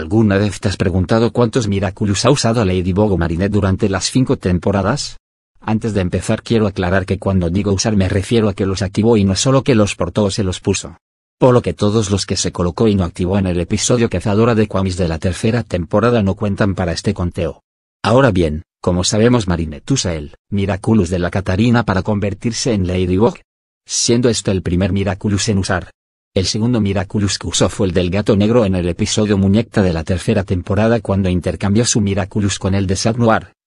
¿Alguna vez te has preguntado cuántos Miraculous ha usado Ladybug o Marinette durante las cinco temporadas? Antes de empezar quiero aclarar que cuando digo usar me refiero a que los activó y no solo que los portó o se los puso. Por lo que todos los que se colocó y no activó en el episodio Cazadora de Quamis de la tercera temporada no cuentan para este conteo. Ahora bien, como sabemos Marinette usa el Miraculous de la Catarina para convertirse en Ladybug. Siendo este el primer Miraculous en usar el segundo Miraculous que usó fue el del gato negro en el episodio Muñecta de la tercera temporada cuando intercambió su Miraculous con el de Sad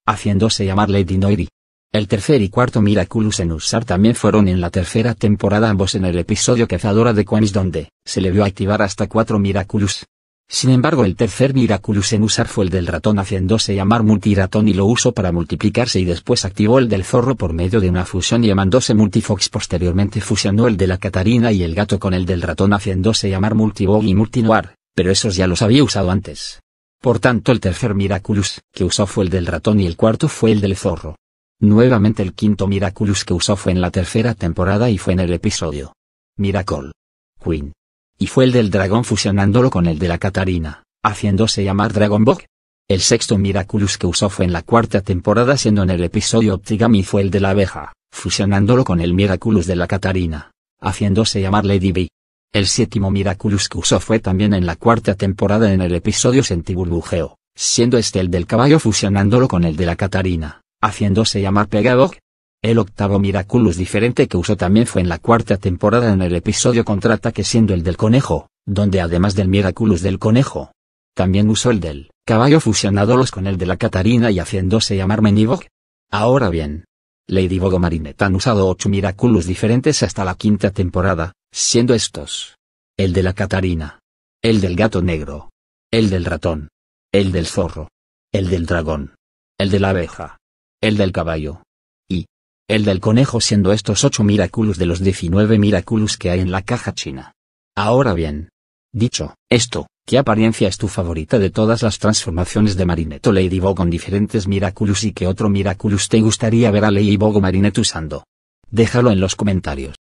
haciéndose llamar Lady Noiri. El tercer y cuarto Miraculous en usar también fueron en la tercera temporada ambos en el episodio Cazadora de Quamis donde, se le vio activar hasta cuatro Miraculous. Sin embargo el tercer Miraculous en usar fue el del ratón haciéndose llamar multiratón y lo usó para multiplicarse y después activó el del zorro por medio de una fusión llamándose multifox posteriormente fusionó el de la Catarina y el gato con el del ratón haciéndose llamar multibog y multinoir, pero esos ya los había usado antes. Por tanto el tercer Miraculous que usó fue el del ratón y el cuarto fue el del zorro. Nuevamente el quinto Miraculous que usó fue en la tercera temporada y fue en el episodio Miracle Queen y fue el del dragón fusionándolo con el de la Catarina, haciéndose llamar Dragon El sexto Miraculous que usó fue en la cuarta temporada siendo en el episodio Optigami fue el de la abeja, fusionándolo con el Miraculous de la Catarina, haciéndose llamar Lady Bee. El séptimo Miraculous que usó fue también en la cuarta temporada en el episodio Sentiburbujeo, siendo este el del caballo fusionándolo con el de la Catarina, haciéndose llamar Pegadog. El octavo Miraculous diferente que usó también fue en la cuarta temporada en el episodio que siendo el del conejo, donde además del Miraculous del conejo, también usó el del caballo fusionándolos con el de la Catarina y haciéndose llamar Menivog. Ahora bien, Lady Vogomarinet han usado ocho Miraculous diferentes hasta la quinta temporada, siendo estos el de la Catarina, el del gato negro, el del ratón, el del zorro, el del dragón, el de la abeja, el del caballo y el del conejo siendo estos ocho miraculous de los 19 miraculous que hay en la caja china. Ahora bien. Dicho esto, ¿qué apariencia es tu favorita de todas las transformaciones de Marinette Ladybug con diferentes miraculous y qué otro miraculous te gustaría ver a Ladybug o Marinette usando? Déjalo en los comentarios.